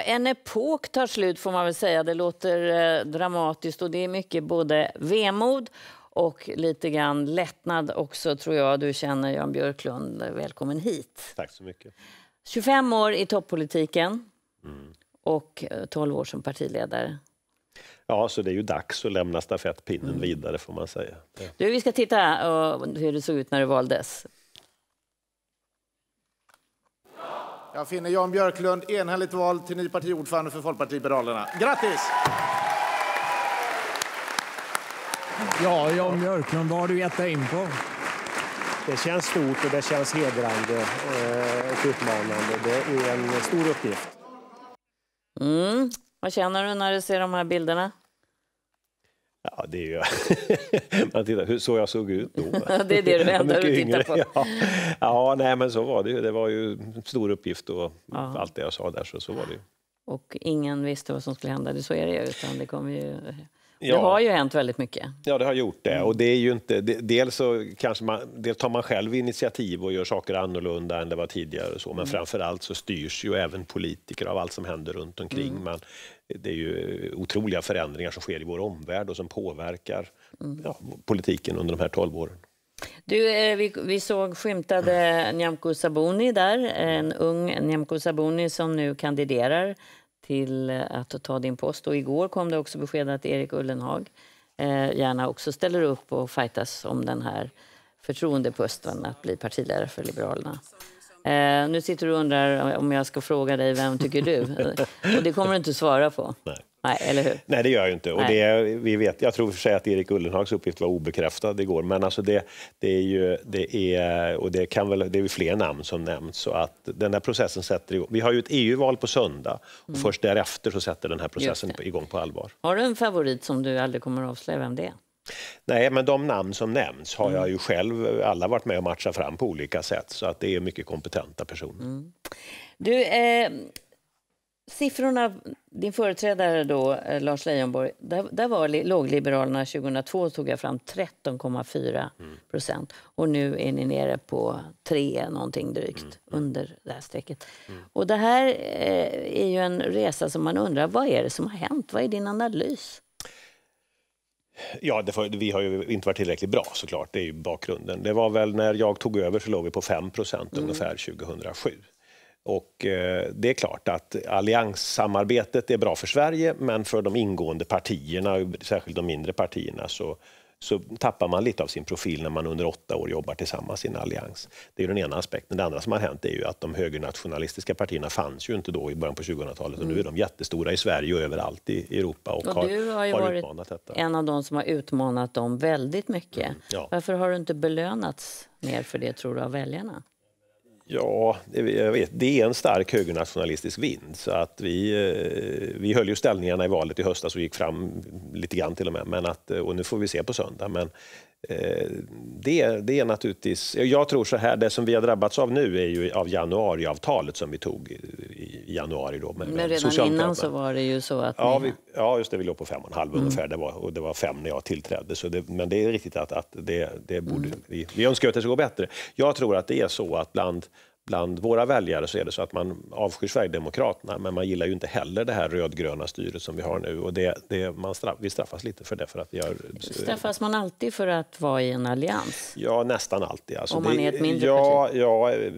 En epok tar slut får man väl säga. Det låter eh, dramatiskt och det är mycket både vemod och lite grann lättnad också tror jag du känner Jan Björklund. Eh, välkommen hit. Tack så mycket. 25 år i toppolitiken mm. och 12 eh, år som partiledare. Ja, så det är ju dags att lämna stafettpinnen mm. vidare får man säga. Du, vi ska titta hur det såg ut när du valdes. Jag finner Jan Björklund enhälligt vald till ny partiordförande för Folkpartiet liberalerna. Grattis! Ja, Jan Björklund, vad har du gett dig in på? Det känns stort och det känns hedrande eh, och utmanande. Det är en stor uppgift. Mm. Vad känner du när du ser de här bilderna? Ja, det är ju... Man tittar, hur så jag såg ut då. det är det, det enda du tittar på. Ja. ja, nej men så var det ju. Det var ju en stor uppgift och ja. allt det jag sa där, så, så var det ju. Och ingen visste vad som skulle hända, så är det utan det kom ju... Ja. Det har ju hänt väldigt mycket. Ja, det har gjort det. Mm. Och det är ju inte, dels, så kanske man, dels tar man själv initiativ och gör saker annorlunda än det var tidigare. Och så, men mm. framför allt så styrs ju även politiker av allt som händer runt omkring. Mm. Man, det är ju otroliga förändringar som sker i vår omvärld och som påverkar mm. ja, politiken under de här tolv åren. Du, eh, vi, vi, såg skymtade Nyamko Sabuni där, en ung Nyamko Sabuni som nu kandiderar till eh, att ta din post. Och igår kom det också besked att Erik Ullenhag eh, gärna också ställer upp och fightas om den här förtroendeposten att bli partiledare för Liberalerna. Eh, nu sitter du och undrar om jag ska fråga dig vem tycker du? och det kommer du inte svara på. Nej. Nej, eller hur? Nej, det gör jag inte. Och det, vi vet, jag tror för sig att Erik Ullenhags uppgift var obekräftad igår, men alltså det, det är ju, det är, och det kan väl, det är fler namn som nämns, så att den här processen sätter igång. Vi har ju ett EU-val på söndag och mm. först därefter så sätter den här processen igång på allvar. Har du en favorit som du aldrig kommer att avslöja vem det är? Nej, men de namn som nämns har jag mm. ju själv alla varit med och matchat fram på olika sätt, så att det är mycket kompetenta personer. Mm. Du, eh, siffrorna, din företrädare då, eh, Lars Leijonborg, där, där var lågliberalerna 2002 tog jag fram 13,4 procent. Mm. Och nu är ni nere på 3 någonting drygt mm, mm. under det här strecket. Mm. Och det här eh, är ju en resa som man undrar, vad är det som har hänt? Vad är din analys? Ja, det, vi har ju inte varit tillräckligt bra såklart, det är ju bakgrunden. Det var väl när jag tog över så låg vi på 5 procent mm. ungefär 2007. Och eh, det är klart att allianssamarbetet är bra för Sverige, men för de ingående partierna, särskilt de mindre partierna, så, så tappar man lite av sin profil när man under åtta år jobbar tillsammans i en allians. Det är den ena aspekten. Det andra som har hänt är ju att de högernationalistiska partierna fanns ju inte då i början på 2000-talet mm. och nu är de jättestora i Sverige och överallt i Europa och, och har, du har, ju har varit utmanat detta. en av de som har utmanat dem väldigt mycket. Mm, ja. Varför har du inte belönats mer för det, tror du, av väljarna? Ja, jag vet. Det är en stark högernationalistisk vind. Så att vi, eh, vi höll ju ställningarna i valet i höstas och gick fram lite grann till och med. Men att, eh, och nu får vi se på söndag. Men Eh, det, det är naturligtvis... Jag tror så här, det som vi har drabbats av nu är ju av januariavtalet som vi tog i januari. Då med, Men redan innan så var det ju så att... Ja, vi, ja just det, vi låg på 5,5 mm. ungefär det var, och det var 5 när jag tillträdde. Så det, men det är riktigt att, att det, det borde... Mm. Vi, vi önskar att det ska gå bättre. Jag tror att det är så att bland bland våra väljare så är det så att man avskyr Sverigedemokraterna men man gillar ju inte heller det här rödgröna styret som vi har nu. Och det, det, man straff, vi straffas lite för det. För att vi har, eh, straffas man alltid för att vara i en allians? Ja, nästan alltid. Alltså, Om man det, är ett mindre ja, parti? Ja, eh,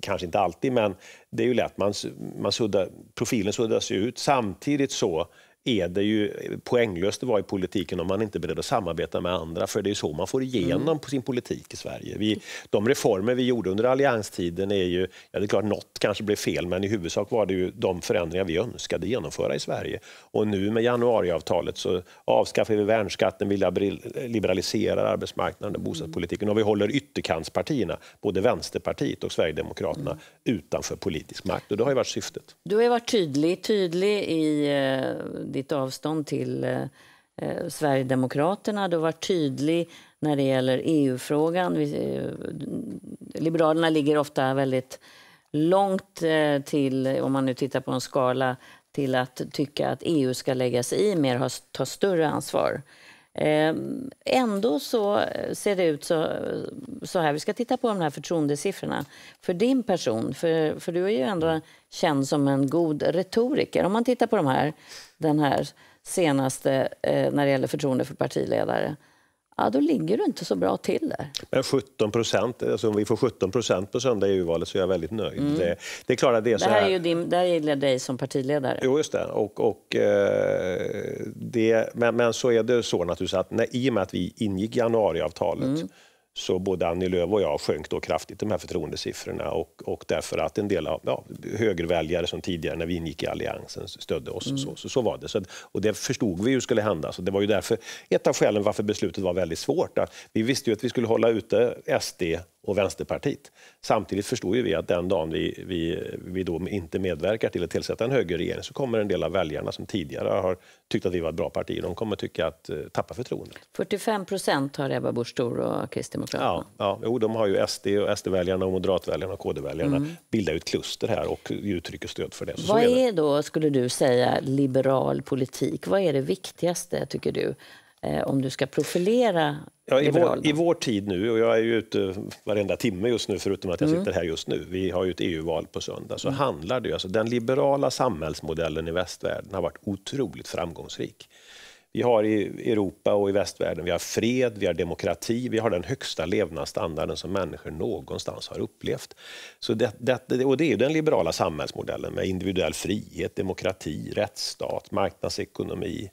kanske inte alltid, men det är ju lätt. Man, man suddar, profilen suddas ut. Samtidigt så är det ju poänglöst att vara i politiken om man inte är beredd att samarbeta med andra. För det är så man får igenom mm. sin politik i Sverige. Vi, de reformer vi gjorde under allianstiden är ju, ja det är klart något kanske blev fel, men i huvudsak var det ju de förändringar vi önskade genomföra i Sverige. Och nu med januariavtalet så avskaffar vi värnskatten, vi liberaliserar arbetsmarknaden och mm. bostadspolitiken och vi håller ytterkantspartierna, både Vänsterpartiet och Sverigedemokraterna, mm. utanför politisk makt. Och det har ju varit syftet. Du har varit tydlig, tydlig i eh, ditt avstånd till eh, eh, Sverigedemokraterna. Du har varit tydlig när det gäller EU-frågan. Vi, eh, Liberalerna ligger ofta väldigt långt eh, till, om man nu tittar på en skala, till att tycka att EU ska lägga sig i mer, ha, ta större ansvar. Ehm, ändå så eh, ser det ut eh, så, här. Vi ska titta på de här förtroendesiffrorna för din person. För, för du är ju ändå känd som en god retoriker. Om man tittar på de här, den här senaste eh, när det gäller förtroende för partiledare ja, då ligger du inte så bra till där. Men 17 procent, alltså om vi får 17 procent på söndag i EU-valet så är jag väldigt nöjd. Mm. Det, det, är klart det är så här. Det här är ju din, det här gäller dig som partiledare. Jo, just det. Och, och, eh, det men, men så är det så naturligtvis att när, i och med att vi ingick januariavtalet mm så både Annie Lööf och jag sjönk då kraftigt de här förtroendesiffrorna och, och därför att en del av ja, högerväljare som tidigare när vi ingick i alliansen stödde oss. Mm. Så, så, så, var det. Så, och det förstod vi ju skulle hända. Så det var ju därför ett av skälen varför beslutet var väldigt svårt. Vi visste ju att vi skulle hålla ute SD och Vänsterpartiet. Samtidigt förstår ju vi att den dagen vi, vi, vi då inte medverkar till att tillsätta en högerregering så kommer en del av väljarna som tidigare har tyckt att vi var ett bra parti, de kommer tycka att eh, tappa förtroendet. 45 procent har Ebba Busch Thor och Kristdemokraterna. Ja, ja, jo, de har ju SD och SD-väljarna och Moderatväljarna och KD-väljarna mm. bildar ju ett kluster här och uttrycker stöd för det. Så Vad så är, det. är då, skulle du säga, liberal politik? Vad är det viktigaste, tycker du, Eh, om du ska profilera ja, i, vår, I vår tid nu, och jag är ju ute varenda timme just nu förutom att jag mm. sitter här just nu, vi har ju ett EU-val på söndag, så mm. handlar det ju, alltså den liberala samhällsmodellen i västvärlden har varit otroligt framgångsrik. Vi har i Europa och i västvärlden, vi har fred, vi har demokrati, vi har den högsta levnadsstandarden som människor någonstans har upplevt. Så det, det, och det är den liberala samhällsmodellen med individuell frihet, demokrati, rättsstat, marknadsekonomi,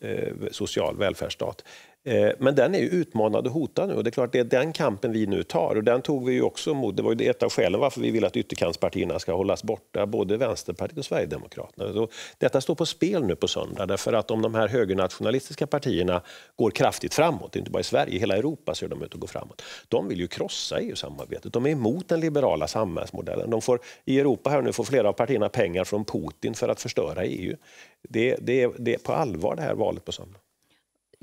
Eh, social välfärdsstat. Eh, men den är ju utmanad och hotad nu och det är klart det är den kampen vi nu tar och den tog vi ju också mot. Det var ju ett av skälen varför vi vill att ytterkantspartierna ska hållas borta, både Vänsterpartiet och Sverigedemokraterna. Så detta står på spel nu på söndag därför att om de här högernationalistiska partierna går kraftigt framåt, inte bara i Sverige, i hela Europa ser de ut att gå framåt. De vill ju krossa EU-samarbetet. De är emot den liberala samhällsmodellen. De får, I Europa här nu får flera av partierna pengar från Putin för att förstöra EU. Det, det, det är på allvar det här valet på söndag.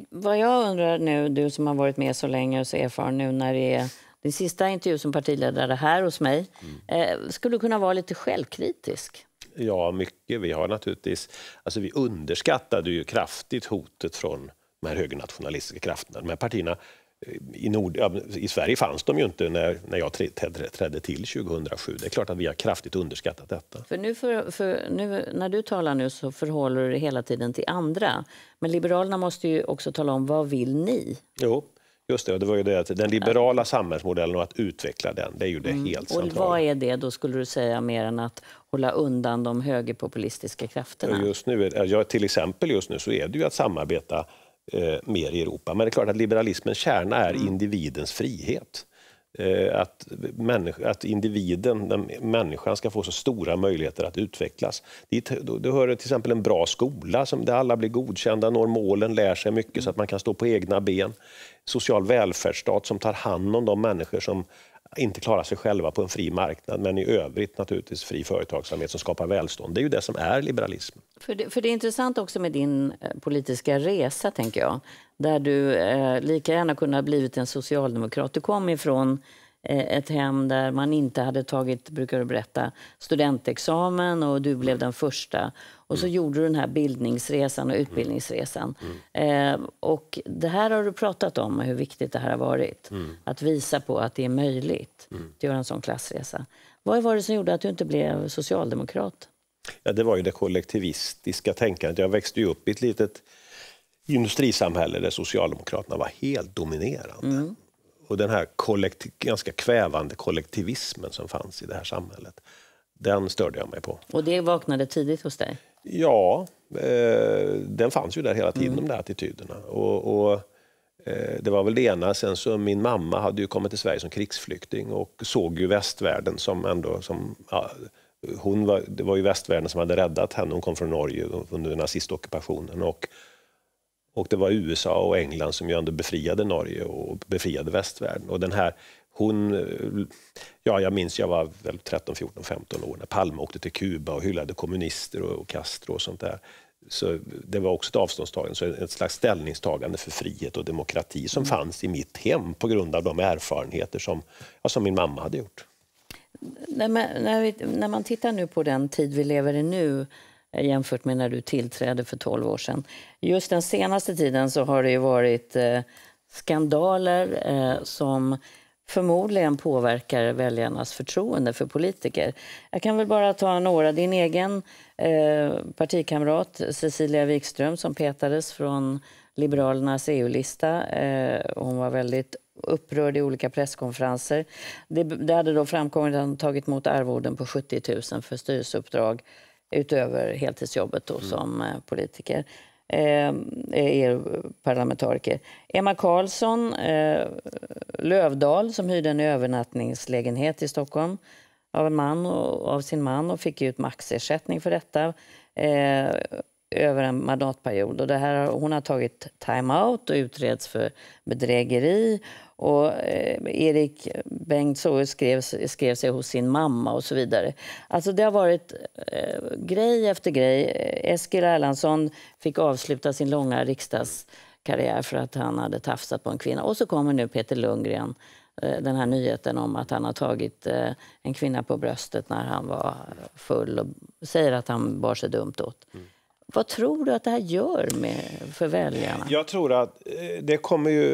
Vad jag undrar nu, du som har varit med så länge och så erfaren nu när det är din sista intervju som partiledare här hos mig. Mm. Eh, skulle du kunna vara lite självkritisk? Ja, mycket. Vi har naturligtvis... Alltså vi underskattade ju kraftigt hotet från de här högernationalistiska krafterna. De här partierna i, Nord, I Sverige fanns de ju inte när, när jag trädde, trädde till 2007. Det är klart att vi har kraftigt underskattat detta. För nu, för, för nu, när du talar nu så förhåller du dig hela tiden till andra. Men Liberalerna måste ju också tala om vad vill ni? Jo, Just det, det var ju det att den liberala ja. samhällsmodellen och att utveckla den, det är ju det mm. helt centrala. Och vad är det då skulle du säga mer än att hålla undan de högerpopulistiska krafterna? Just nu, till exempel just nu så är det ju att samarbeta eh, mer i Europa. Men det är klart att liberalismens kärna är mm. individens frihet. Eh, att, att individen, den, människan, ska få så stora möjligheter att utvecklas. Dit, då, då hör till exempel en bra skola som, där alla blir godkända, når målen, lär sig mycket så att man kan stå på egna ben. Social välfärdsstat som tar hand om de människor som inte klara sig själva på en fri marknad, men i övrigt naturligtvis fri företagsamhet som skapar välstånd. Det är ju det som är liberalism. För det, för det är intressant också med din eh, politiska resa, tänker jag, där du eh, lika gärna kunde ha blivit en socialdemokrat. Du kom ifrån Eh, ett hem där man inte hade tagit, brukar du berätta, studentexamen och du blev den första. Och så mm. gjorde du den här bildningsresan och mm. utbildningsresan. Mm. Eh, och det här har du pratat om, hur viktigt det här har varit. Mm. Att visa på att det är möjligt mm. att göra en sån klassresa. Vad var det som gjorde att du inte blev socialdemokrat? Ja, det var ju det kollektivistiska tänkandet. Jag växte upp i ett litet industrisamhälle där Socialdemokraterna var helt dominerande. Mm och den här kollektiv, ganska kvävande kollektivismen som fanns i det här samhället. Den störde jag mig på. Och det vaknade tidigt hos dig? Ja, eh, den fanns ju där hela tiden, mm. de där attityderna. Och, och eh, det var väl det ena. Sen så min mamma hade ju kommit till Sverige som krigsflykting och såg ju västvärlden som ändå... Som, ja, hon var, det var ju västvärlden som hade räddat henne. Hon kom från Norge under nazistockupationen. Och det var USA och England som ju ändå befriade Norge och befriade västvärlden. Och den här, hon, ja jag minns jag var väl 13, 14, 15 år när Palme åkte till Kuba och hyllade kommunister och Castro och sånt där. Så det var också ett avståndstagande, så ett slags ställningstagande för frihet och demokrati som mm. fanns i mitt hem på grund av de erfarenheter som, ja, som min mamma hade gjort. När man, när, vi, när man tittar nu på den tid vi lever i nu jämfört med när du tillträdde för 12 år sedan. Just den senaste tiden så har det varit eh, skandaler eh, som förmodligen påverkar väljarnas förtroende för politiker. Jag kan väl bara ta några. Din egen eh, partikamrat Cecilia Wikström som petades från Liberalernas EU-lista. hon var väldigt upprörd i olika presskonferenser. Det, hade då framkommit att hon tagit emot arvoden på 70 000 för styrelseuppdrag utöver heltidsjobbet då, mm. som eh, politiker. Eh, EU-parlamentariker. Emma Karlsson eh, Lövdal som hyrde en övernattningslägenhet i Stockholm av, en man och, av sin man och fick ut maxersättning för detta. Eh, över en mandatperiod. Och det här, hon har tagit time-out och utreds för bedrägeri. Och eh, Erik Bengtzåe skrev, skrev sig hos sin mamma och så vidare. Alltså det har varit eh, grej efter grej. Eskil Erlandsson fick avsluta sin långa riksdagskarriär för att han hade tafsat på en kvinna. Och så kommer nu Peter Lundgren eh, den här nyheten om att han har tagit eh, en kvinna på bröstet när han var full och säger att han bar sig dumt åt. Mm. Vad tror du att det här gör med, för väljarna? Jag tror att eh, det kommer ju...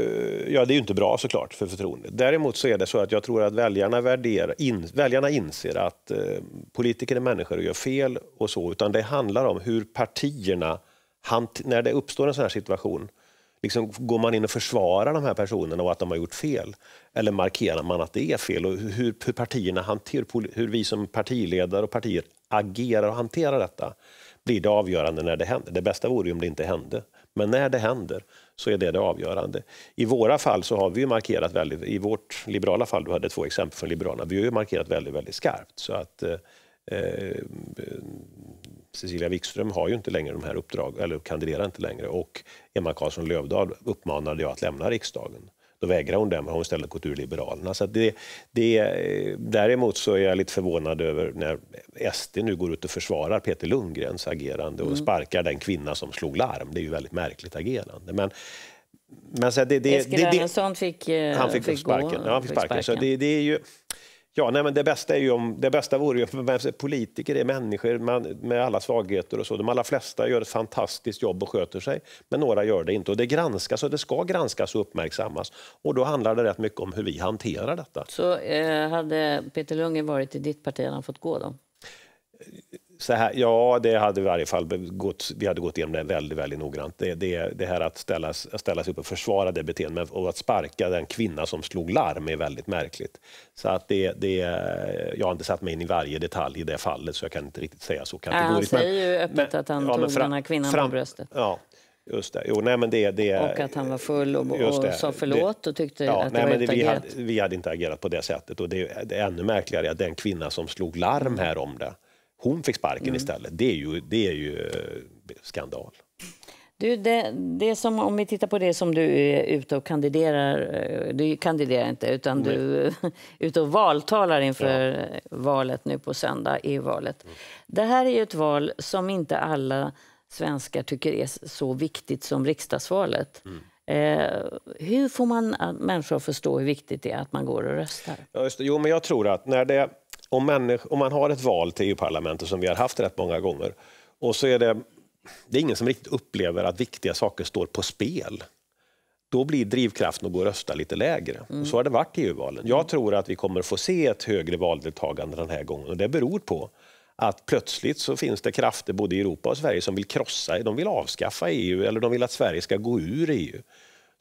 Ja, det är ju inte bra såklart för förtroendet. Däremot så är det så att jag tror att väljarna, värderar, in, väljarna inser att eh, politiker är människor och gör fel och så, utan det handlar om hur partierna, när det uppstår en sån här situation, liksom, går man in och försvarar de här personerna och att de har gjort fel? Eller markerar man att det är fel? Och hur, hur partierna hanterar, hur vi som partiledare och partier agerar och hanterar detta blir det avgörande när det händer. Det bästa vore ju om det inte hände. Men när det händer så är det det avgörande. I våra fall så har vi markerat väldigt, i vårt liberala fall, du hade två exempel från Liberalerna, vi har ju markerat väldigt, väldigt skarpt. Så att eh, eh Cecilia Wikström har ju inte längre de här uppdragen, eller kandiderar inte längre och Emma Karlsson Lövdahl uppmanade jag att lämna riksdagen. Då vägrar hon den, men hon istället gått ur Liberalerna. Så det, det, däremot så är jag lite förvånad över när SD nu går ut och försvarar Peter Lundgrens agerande och mm. sparkar den kvinna som slog larm. Det är ju väldigt märkligt agerande. Men, men så det, det, Eskil Erlandsson fick, eh, han fick, fick sparken. ja, fick sparken. Så det, det är ju... Ja, nej, men det, bästa är ju om, det bästa vore ju om politiker är människor man, med alla svagheter och så. De allra flesta gör ett fantastiskt jobb och sköter sig, men några gör det inte. Och det granskas och det ska granskas och uppmärksammas. Och då handlar det rätt mycket om hur vi hanterar detta. Så eh, hade Peter Lundgren varit i ditt parti hade han fått gå då? så här, ja, det hade i varje fall gått, vi hade gått igenom det väldigt, väldigt noggrant. Det, det, det här att ställa, ställa sig upp och försvara det beteendet och att sparka den kvinna som slog larm är väldigt märkligt. Så att det, det, jag har inte satt mig in i varje detalj i det fallet så jag kan inte riktigt säga så kategoriskt. han säger ju öppet men, att han ja, tog fram, den här kvinnan fram, på bröstet. Ja. Just det. Jo, nej, men det, det, och att han var full och, och sa förlåt och tyckte ja, att nej, det var men det, vi, hade, vi hade inte agerat på det sättet. Och det, det är ännu märkligare att den kvinna som slog larm här om det hon fick sparken mm. istället. Det är ju, det är ju eh, skandal. Du, det, det som, om vi tittar på det som du är ute och kandiderar, eh, du kandiderar inte utan Nej. du är ute och valtalar inför ja. valet nu på söndag, EU-valet. Mm. Det här är ju ett val som inte alla svenskar tycker är så viktigt som riksdagsvalet. Mm. Eh, hur får man eh, människor att förstå hur viktigt det är att man går och röstar? Ja, jo, men jag tror att när det om, om man har ett val till EU-parlamentet som vi har haft rätt många gånger och så är det, det är ingen som riktigt upplever att viktiga saker står på spel då blir drivkraften att gå och rösta lite lägre. Mm. så har det varit i EU-valen. Jag tror att vi kommer få se ett högre valdeltagande den här gången och det beror på att plötsligt så finns det krafter både i Europa och Sverige som vill krossa, de vill avskaffa EU eller de vill att Sverige ska gå ur EU.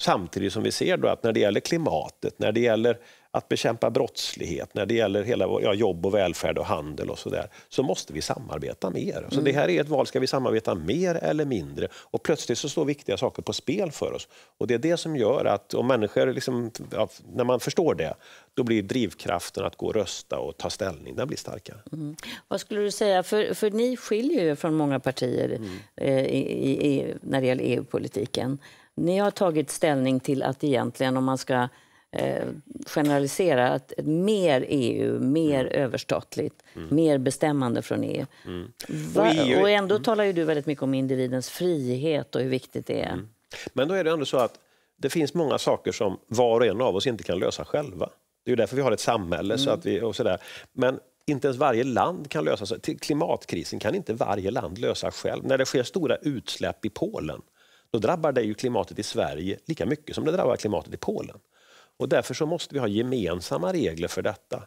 Samtidigt som vi ser då att när det gäller klimatet, när det gäller att bekämpa brottslighet, när det gäller hela ja, jobb och välfärd och handel och sådär, så måste vi samarbeta mer. Så det mm. här är ett val, ska vi samarbeta mer eller mindre? Och plötsligt så står viktiga saker på spel för oss. Och det är det som gör att om människor, liksom, ja, när man förstår det, då blir drivkraften att gå och rösta och ta ställning, den blir starkare. Mm. Vad skulle du säga, för, för ni skiljer ju från många partier mm. eh, i, i, när det gäller EU-politiken. Ni har tagit ställning till att egentligen om man ska eh, generalisera att mer EU, mer mm. överstatligt, mm. mer bestämmande från EU. Mm. Va, e och, ändå talar ju du väldigt mycket om individens frihet och hur viktigt det är. Mm. Men då är det ändå så att det finns många saker som var och en av oss inte kan lösa själva. Det är därför vi har ett samhälle. Så mm. att vi, och så där. Men inte ens varje land kan lösa sig. Klimatkrisen kan inte varje land lösa själv. När det sker stora utsläpp i Polen, då drabbar det ju klimatet i Sverige lika mycket som det drabbar klimatet i Polen. Och därför så måste vi ha gemensamma regler för detta.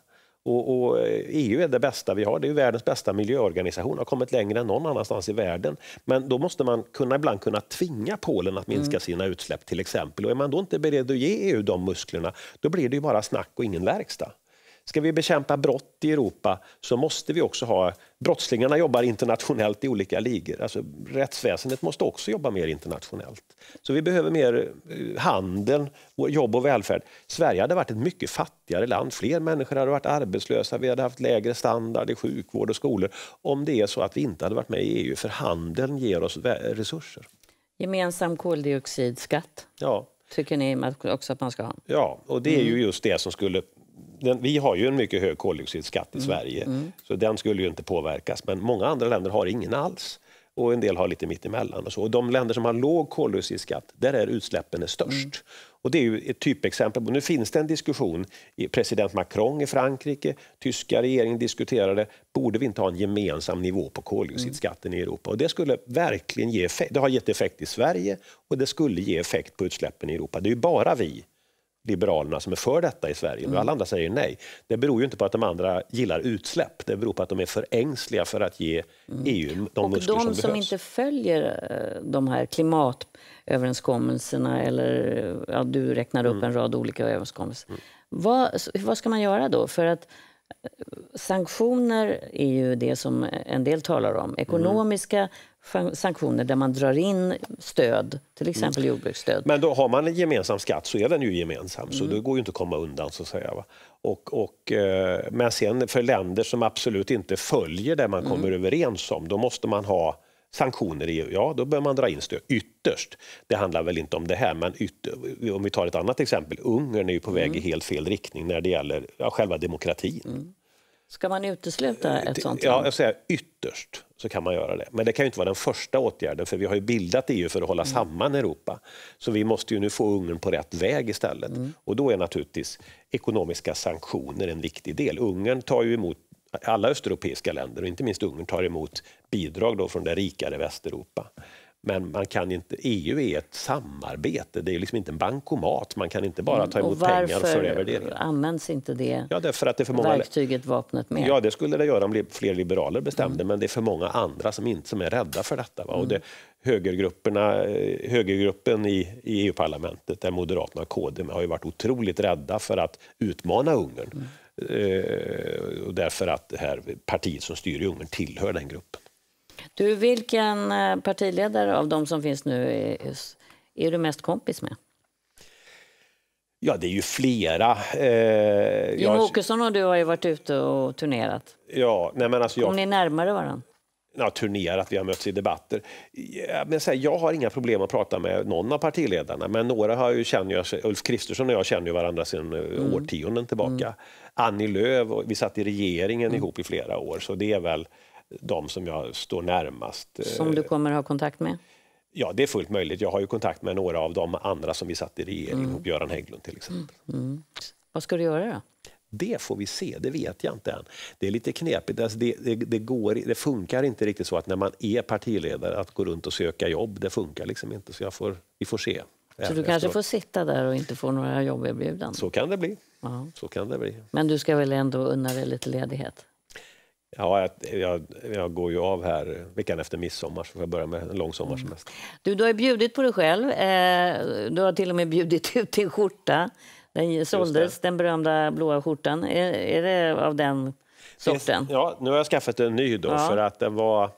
Och, och, EU eh, e är det bästa vi har, det är världens bästa miljöorganisation, har kommit längre än någon annanstans i världen. Men då måste man kunna, ibland kunna tvinga Polen att minska mm. sina utsläpp till exempel. Och är man då inte beredd att ge EU de musklerna, då blir det ju bara snack och ingen verkstad. Ska vi bekämpa brott i Europa så måste vi också ha... Brottslingarna jobbar internationellt i olika ligor. Alltså, rättsväsendet måste också jobba mer internationellt. Så vi behöver mer eh, handel, jobb och välfärd. Sverige hade varit ett mycket fattigare land. Fler människor hade varit arbetslösa. Vi hade haft lägre standard i sjukvård och skolor om det är så att vi inte hade varit med i EU. För handeln ger oss resurser. Gemensam koldioxidskatt. Ja. Tycker ni också att man ska ha? Ja, och det är ju mm. just det som skulle den, vi har ju en mycket hög koldioxidskatt i mm. Sverige, mm. så den skulle ju inte påverkas. Men många andra länder har ingen alls och en del har lite mittemellan. Och Och de länder som har låg koldioxidskatt, där är utsläppen är störst. Mm. Och det är ju ett typexempel. Nu finns det en diskussion. President Macron i Frankrike, tyska regeringen diskuterade, borde vi inte ha en gemensam nivå på koldioxidskatten mm. i Europa? Och det skulle verkligen ge effekt. Det har gett effekt i Sverige och det skulle ge effekt på utsläppen i Europa. Det är ju bara vi Liberalerna som är för detta i Sverige, mm. alla andra säger nej. Det beror ju inte på att de andra gillar utsläpp, det beror på att de är för ängsliga för att ge mm. EU de Och muskler de som, som behövs. de som inte följer eh, de här klimatöverenskommelserna, eller ja, du räknar upp mm. en rad olika överenskommelser. Mm. Vad, vad ska man göra då? För att eh, sanktioner är ju det som en del talar om. Mm. Ekonomiska sanktioner där man drar in stöd, till mm. exempel mm. jordbruksstöd. Men då har man en gemensam skatt så är den ju gemensam, mm. så det går ju inte att komma undan. så att säga. Va? Och, och, eh, men sen för länder som absolut inte följer det man mm. kommer mm. överens om, då måste man ha sanktioner i EU, ja då bör man dra in stöd ytterst. Det handlar väl inte om det här, men om vi tar ett annat exempel. Ungern är ju på mm. väg mm. i helt fel riktning när det gäller ja, själva demokratin. Mm. Ska man utesluta eh, ett sånt? Ja, jag säger, ytterst så kan man göra det. Men det kan inte vara den första åtgärden för vi har ju bildat EU för att hålla mm. samman Europa. Så vi måste ju nu få Ungern på rätt väg istället. Mm. Och då är naturligtvis ekonomiska sanktioner en viktig del. Ungern tar ju emot alla östeuropeiska länder och inte minst Ungern tar emot bidrag då från det rikare Västeuropa. Men man kan inte, EU är ett samarbete, det är liksom inte en bankomat. Man kan inte bara mm, ta emot och pengar och föra över det. Varför används inte det, ja, det, är för att det är för många, verktyget, vapnet, mer? Ja, det skulle det göra om fler liberaler mm. bestämde, mm. men det är för många andra som, inte, som är rädda för detta. Va? Och det, mm. högergrupperna, eh, högergruppen i, i EU-parlamentet, där Moderaterna och KD har ju varit otroligt rädda för att utmana Ungern. Mm. Eh, därför att det här partiet som styr i Ungern tillhör den gruppen. Du, vilken eh, partiledare av de som finns nu är, är du mest kompis med? Ja, det är ju flera. Eh, Jim Åkesson och du har ju varit ute och turnerat. Ja, nej men alltså jag... Kom ni närmare varandra? Ja, turnerat, vi har mötts i debatter. Ja, men så här, jag har inga problem att prata med någon av partiledarna, men några har ju, känner jag, Ulf Kristersson och jag känner ju varandra sedan eh, mm. årtionden tillbaka. Mm. Annie Lööf, vi satt i regeringen mm. ihop i flera år, så det är väl de som jag står närmast. Eh, som du kommer ha kontakt med? Ja, det är fullt möjligt. Jag har ju kontakt med några av de andra som vi satt i regering mm. Göran Hägglund till exempel. Mm. Mm. Vad ska du göra då? Det får vi se, det vet jag inte än. Det är lite knepigt, alltså det, det, det, går, det funkar inte riktigt så att när man är partiledare att gå runt och söka jobb, det funkar liksom inte. Så jag får, vi får se. Så du kanske får sitta där och inte få några jobberbjudanden? Så kan det bli. Så kan det bli. Men du ska väl ändå unna dig lite ledighet? Ja, jag, jag, går ju av här veckan efter midsommar, så får jag börja med en lång sommarsemester. Mm. Du, du har bjudit på dig själv. Eh, du har till och med bjudit ut din skjorta. Den såldes, den berömda blåa skjortan. Är, är det av den sorten? Finns, ja, nu har jag skaffat en ny då, ja. för att den var...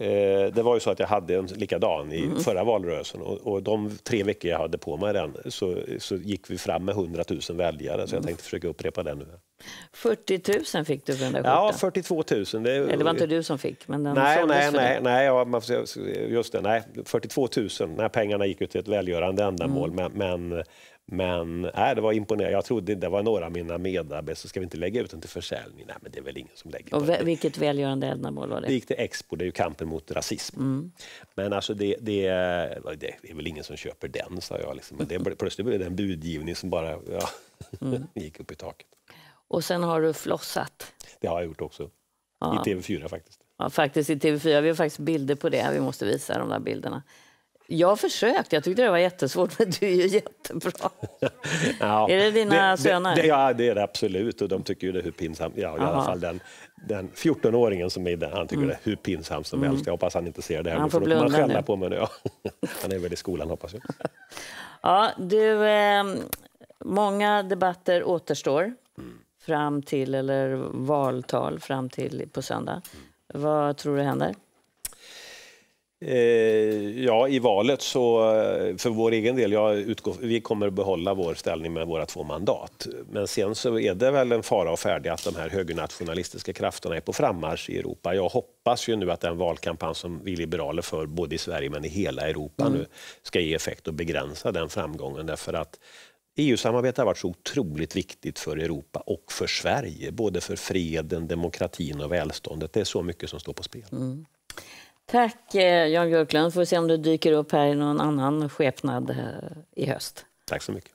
Eh, det var ju så att jag hade en likadan i mm. förra valrörelsen och, och, de tre veckor jag hade på mig den så, så gick vi fram med 100 000 väljare så jag mm. tänkte försöka upprepa den nu. 40 000 fick du för den där skjortan? Ja, 42 000. Det, Eller det var inte du som fick? Men den nej, nej, nej, nej, ja, just det, nej, 42 000. Nej, pengarna gick ju till ett välgörande ändamål mm. men, men men äh, det var imponerande. Jag trodde det var några av mina medarbetare, så ska vi inte lägga ut den till försäljning? Nej, men det är väl ingen som lägger Och det. Vilket välgörande ändamål var det? Det gick till Expo, det är ju kampen mot rasism. Mm. Men alltså det, det, det, är väl ingen som köper den, sa jag. Liksom. Men det, plötsligt blev det en budgivning som bara ja, mm. gick upp i taket. Och sen har du flossat? Det har jag gjort också. Ja. I TV4 faktiskt. Ja, faktiskt i TV4. Vi har faktiskt bilder på det. Vi måste visa de där bilderna. Jag försökte, jag tyckte det var jättesvårt, men du är ju jättebra. ja, är det dina det, söner? Det, ja, det är det absolut. Och de tycker ju det är hur pinsamt, ja, i alla fall den, den 14-åringen som är där, han tycker mm. det är hur pinsamt som mm. helst. Jag hoppas han inte ser det här han får för då kommer han på mig nu. han är väl i skolan hoppas jag. ja, du, eh, många debatter återstår mm. fram till, eller valtal fram till på söndag. Mm. Vad tror du händer? Eh, ja, i valet så, eh, för vår egen del, jag utgår, vi kommer att behålla vår ställning med våra två mandat. Men sen så är det väl en fara och färdig att de här högernationalistiska krafterna är på frammarsch i Europa. Jag hoppas ju nu att den valkampanj som vi liberaler för, både i Sverige men i hela Europa mm. nu, ska ge effekt och begränsa den framgången. Därför att EU-samarbetet har varit så otroligt viktigt för Europa och för Sverige, både för freden, demokratin och välståndet. Det är så mycket som står på spel. Mm. Tack eh, Jan Björklund. Får se om du dyker upp här i någon annan skepnad eh, i höst. Tack så mycket.